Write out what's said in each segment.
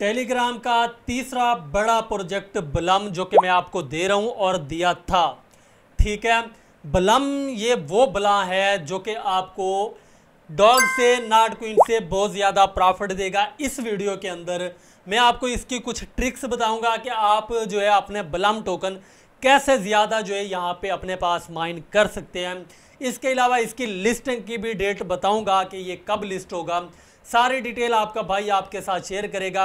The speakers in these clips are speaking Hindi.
टेलीग्राम का तीसरा बड़ा प्रोजेक्ट बलम जो कि मैं आपको दे रहा हूँ और दिया था ठीक है बलम ये वो बला है जो कि आपको डॉग से नाट क्वीन से बहुत ज़्यादा प्रॉफिट देगा इस वीडियो के अंदर मैं आपको इसकी कुछ ट्रिक्स बताऊंगा कि आप जो है अपने बलम टोकन कैसे ज़्यादा जो है यहाँ पे अपने पास माइन कर सकते हैं इसके अलावा इसकी लिस्टिंग की भी डेट बताऊंगा कि ये कब लिस्ट होगा सारी डिटेल आपका भाई आपके साथ शेयर करेगा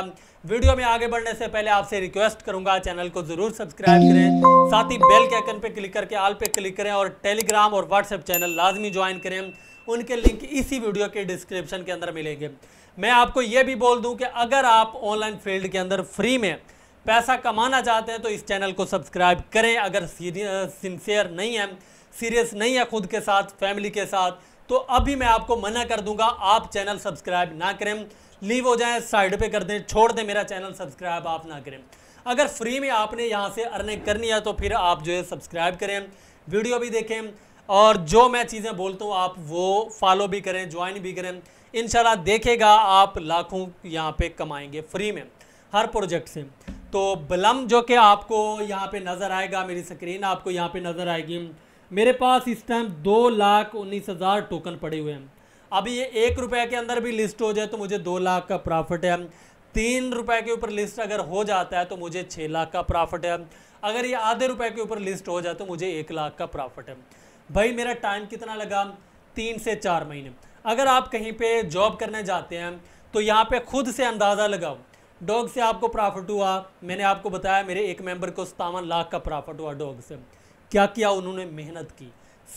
वीडियो में आगे बढ़ने से पहले आपसे रिक्वेस्ट करूंगा चैनल को जरूर सब्सक्राइब करें साथ ही बेल के आइकन पे क्लिक करके आल पे क्लिक करें और टेलीग्राम और व्हाट्सएप चैनल लाजमी ज्वाइन करें उनके लिंक इसी वीडियो के डिस्क्रिप्शन के अंदर मिलेंगे मैं आपको ये भी बोल दूँ कि अगर आप ऑनलाइन फील्ड के अंदर फ्री में पैसा कमाना चाहते हैं तो इस चैनल को सब्सक्राइब करें अगर सीरियस सिंसियर नहीं है सीरियस नहीं है खुद के साथ फैमिली के साथ तो अभी मैं आपको मना कर दूंगा आप चैनल सब्सक्राइब ना करें लीव हो जाए साइड पे कर दें छोड़ दें मेरा चैनल सब्सक्राइब आप ना करें अगर फ्री में आपने यहाँ से अर्निंग करनी है तो फिर आप जो है सब्सक्राइब करें वीडियो भी देखें और जो मैं चीज़ें बोलता हूँ आप वो फॉलो भी करें ज्वाइन भी करें इन देखेगा आप लाखों यहाँ पर कमाएंगे फ्री में हर प्रोजेक्ट से तो बलम जो कि आपको यहाँ पे नज़र आएगा मेरी स्क्रीन आपको यहाँ पे नज़र आएगी मेरे पास इस टाइम दो लाख उन्नीस हज़ार टोकन पड़े हुए हैं अभी ये एक रुपये के अंदर भी लिस्ट हो जाए तो मुझे दो लाख का प्रॉफिट है तीन रुपए के ऊपर लिस्ट अगर हो जाता है तो मुझे छः लाख का प्रॉफिट है अगर ये आधे रुपये के ऊपर लिस्ट हो जाए तो मुझे एक लाख का प्रॉफिट है भाई मेरा टाइम कितना लगा तीन से चार महीने अगर आप कहीं पर जॉब करने जाते हैं तो यहाँ पर खुद से अंदाज़ा लगाओ डॉग से आपको प्रॉफिट हुआ मैंने आपको बताया मेरे एक मेंबर को सतावन लाख का प्रॉफिट हुआ डॉग से क्या किया उन्होंने मेहनत की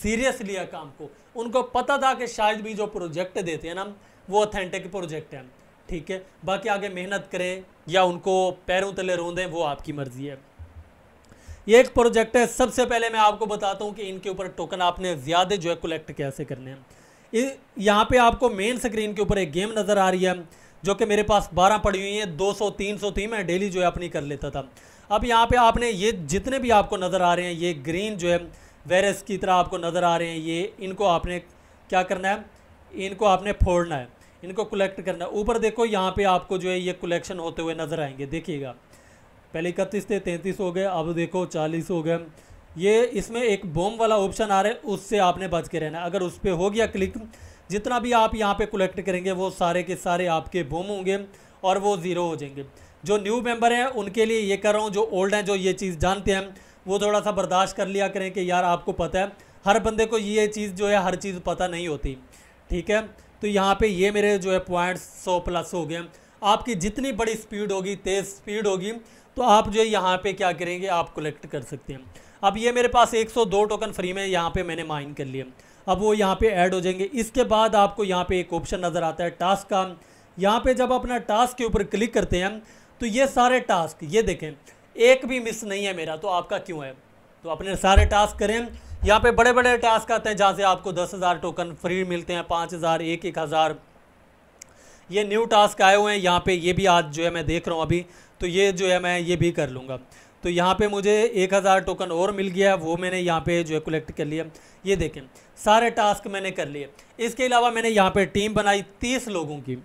सीरियस लिया काम को उनको पता था कि शायद भी जो प्रोजेक्ट देते हैं ना वो ऑथेंटिक प्रोजेक्ट है ठीक है बाकी आगे मेहनत करें या उनको पैरों तले रो दें वो आपकी मर्जी है ये एक प्रोजेक्ट है सबसे पहले मैं आपको बताता हूँ कि इनके ऊपर टोकन आपने ज़्यादा जो है कलेक्ट कैसे करने हैं यहाँ पे आपको मेन स्क्रीन के ऊपर एक गेम नज़र आ रही है जो कि मेरे पास 12 पड़ी हुई है 200 300 थी मैं डेली जो है अपनी कर लेता था अब यहाँ पे आपने ये जितने भी आपको नज़र आ रहे हैं ये ग्रीन जो है वेरस की तरह आपको नज़र आ रहे हैं ये इनको आपने क्या करना है इनको आपने फोड़ना है इनको कलेक्ट करना है ऊपर देखो यहाँ पे आपको जो है ये कलेक्शन होते हुए नज़र आएंगे देखिएगा पहले इकतीस थे तैंतीस हो गए अब देखो चालीस हो गए ये इसमें एक बोम वाला ऑप्शन आ रहा है उससे आपने बच के रहना अगर उस पर हो गया क्लिक जितना भी आप यहाँ पे कलेक्ट करेंगे वो सारे के सारे आपके बोम होंगे और वो ज़ीरो हो जाएंगे जो न्यू मेंबर हैं उनके लिए ये कर रहा हूँ जो ओल्ड हैं जो ये चीज़ जानते हैं वो थोड़ा सा बर्दाश्त कर लिया करें कि यार आपको पता है हर बंदे को ये चीज़ जो है हर चीज़ पता नहीं होती ठीक है तो यहाँ पे ये मेरे जो है पॉइंट्स सौ प्लस हो गए आपकी जितनी बड़ी स्पीड होगी तेज़ स्पीड होगी तो आप जो है यहाँ पर क्या करेंगे आप कलेक्ट कर सकते हैं अब ये मेरे पास 102 टोकन फ्री में यहाँ पे मैंने माइन कर लिए अब वो यहाँ पे ऐड हो जाएंगे इसके बाद आपको यहाँ पे एक ऑप्शन नज़र आता है टास्क का यहाँ पे जब अपना टास्क के ऊपर क्लिक करते हैं तो ये सारे टास्क ये देखें एक भी मिस नहीं है मेरा तो आपका क्यों है तो अपने सारे टास्क करें यहाँ पे बड़े बड़े टास्क आते हैं जहाँ से आपको दस हज़ार टोकन फ्री मिलते हैं पाँच हज़ार एक एक हज़ार ये न्यू टास्क आए हुए हैं यहाँ पे ये भी आज जो है मैं देख रहा हूँ अभी तो ये जो है मैं ये भी कर लूँगा तो यहाँ पे मुझे एक हज़ार टोकन और मिल गया वो मैंने यहाँ पे जो है कलेक्ट कर लिया ये देखें सारे टास्क मैंने कर लिए इसके अलावा मैंने यहाँ पे टीम बनाई तीस लोगों की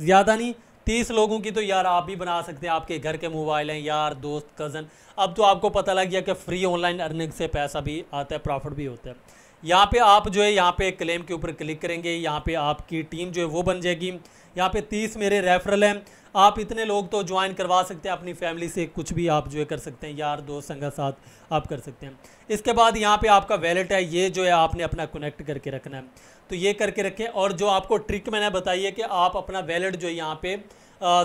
ज़्यादा नहीं तीस लोगों की तो यार आप भी बना सकते हैं आपके घर के मोबाइल हैं यार दोस्त कज़न अब तो आपको पता लग गया कि फ्री ऑनलाइन अर्निंग से पैसा भी आता है प्रॉफिट भी होता है यहाँ पे आप जो है यहाँ पे क्लेम के ऊपर क्लिक करेंगे यहाँ पे आपकी टीम जो है वो बन जाएगी यहाँ पे तीस मेरे रेफरल हैं आप इतने लोग तो ज्वाइन करवा सकते हैं अपनी फैमिली से कुछ भी आप जो है कर सकते हैं यार दोस्त संगा साथ आप कर सकते हैं इसके बाद यहाँ पे आपका वैलेट है ये जो है आपने अपना कनेक्ट करके रखना है तो ये करके रखें और जो आपको ट्रिक मैंने बताई है कि आप अपना वैलेट जो है यहाँ पर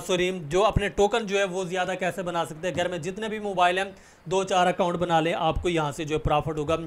सॉरी जो अपने टोकन जो है वो ज़्यादा कैसे बना सकते हैं घर में जितने भी मोबाइल हैं दो चार अकाउंट बना लें आपको यहाँ से जो है प्रॉफिट होगा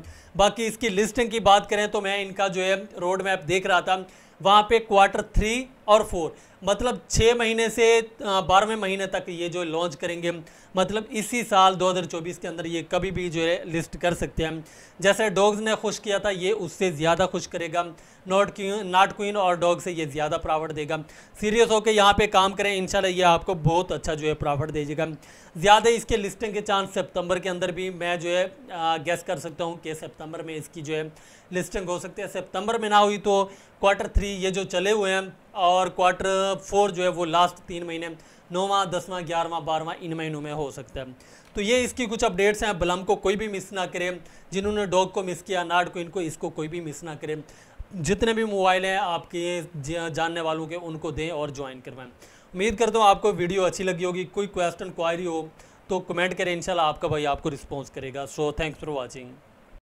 बाकी इसकी लिस्टिंग की बात करें तो मैं इनका जो है रोड मैप देख रहा था वहाँ पे क्वार्टर थ्री और फोर मतलब छः महीने से बारहवें महीने तक ये जो लॉन्च करेंगे मतलब इसी साल 2024 के अंदर ये कभी भी जो है लिस्ट कर सकते हैं जैसे डॉग्स ने खुश किया था ये उससे ज़्यादा खुश करेगा नॉट क्वीन नाट क्वीन और डॉग से ये ज़्यादा प्रॉफिट देगा सीरियस होकर यहाँ पे काम करें इंशाल्लाह ये आपको बहुत अच्छा जो है प्रॉफिट देगा ज़्यादा इसके लिस्टिंग के चांस सेप्टंबर के अंदर भी मैं जो है गैस कर सकता हूँ कि सेप्टंबर में इसकी जो है लिस्टिंग हो सकती है सेप्टंबर में ना हुई तो क्वार्टर थ्री ये जो चले हुए हैं और क्वार्टर फोर जो है वो लास्ट तीन महीने नौवा दसवां ग्यारहवा बारहवा इन महीनों में हो सकता है तो ये इसकी कुछ अपडेट्स हैं बलम को कोई भी मिस ना करें जिन्होंने डॉग को मिस किया नाड को इनको इसको कोई भी मिस ना करें जितने भी मोबाइल हैं आपके जानने वालों के उनको दें और ज्वाइन करवाएं उम्मीद करता हूँ आपको वीडियो अच्छी लगी होगी कोई क्वेश्चन क्वायरी हो तो कमेंट करें इंशाल्लाह आपका भाई आपको रिस्पॉन्स करेगा सो थैंक्स फॉर वॉचिंग